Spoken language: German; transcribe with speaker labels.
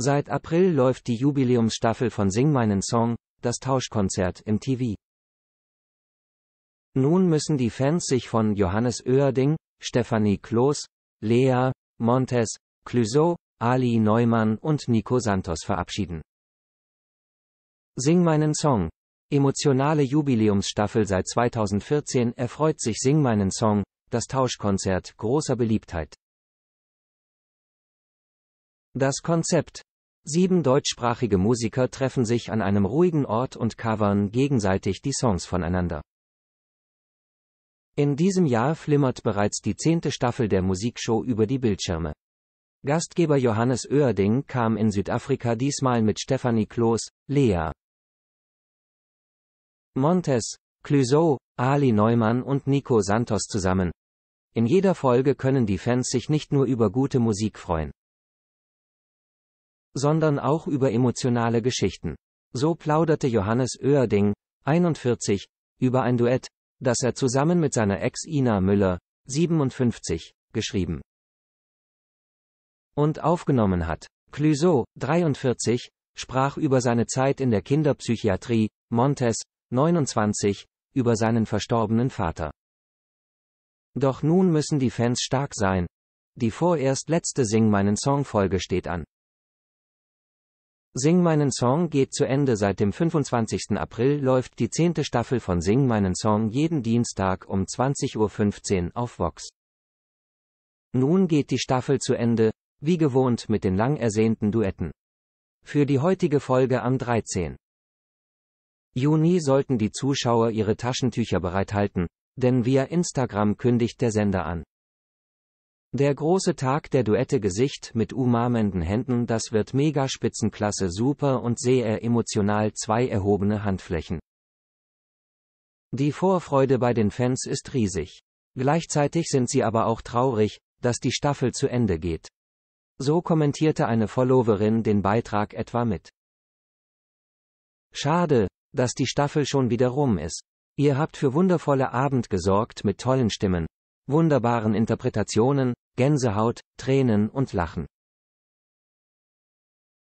Speaker 1: Seit April läuft die Jubiläumsstaffel von Sing meinen Song, das Tauschkonzert im TV. Nun müssen die Fans sich von Johannes Oerding, Stefanie Kloß, Lea, Montes, Clouseau, Ali Neumann und Nico Santos verabschieden. Sing meinen Song. Emotionale Jubiläumsstaffel seit 2014 erfreut sich Sing meinen Song, das Tauschkonzert großer Beliebtheit. Das Konzept Sieben deutschsprachige Musiker treffen sich an einem ruhigen Ort und covern gegenseitig die Songs voneinander. In diesem Jahr flimmert bereits die zehnte Staffel der Musikshow über die Bildschirme. Gastgeber Johannes Oerding kam in Südafrika diesmal mit Stephanie Kloos, Lea Montes, Clouseau, Ali Neumann und Nico Santos zusammen. In jeder Folge können die Fans sich nicht nur über gute Musik freuen sondern auch über emotionale Geschichten. So plauderte Johannes Oerding, 41, über ein Duett, das er zusammen mit seiner Ex Ina Müller, 57, geschrieben und aufgenommen hat. Clouseau, 43, sprach über seine Zeit in der Kinderpsychiatrie, Montes, 29, über seinen verstorbenen Vater. Doch nun müssen die Fans stark sein. Die vorerst letzte Sing meinen Song Folge steht an. Sing meinen Song geht zu Ende. Seit dem 25. April läuft die 10. Staffel von Sing meinen Song jeden Dienstag um 20.15 Uhr auf Vox. Nun geht die Staffel zu Ende, wie gewohnt mit den lang ersehnten Duetten. Für die heutige Folge am 13. Juni sollten die Zuschauer ihre Taschentücher bereithalten, denn via Instagram kündigt der Sender an der große Tag der Duette Gesicht mit umarmenden Händen, das wird mega Spitzenklasse super und sehr emotional zwei erhobene Handflächen. Die Vorfreude bei den Fans ist riesig. Gleichzeitig sind sie aber auch traurig, dass die Staffel zu Ende geht. So kommentierte eine Followerin den Beitrag etwa mit. Schade, dass die Staffel schon wieder rum ist. Ihr habt für wundervolle Abend gesorgt mit tollen Stimmen, wunderbaren Interpretationen, Gänsehaut, Tränen und Lachen.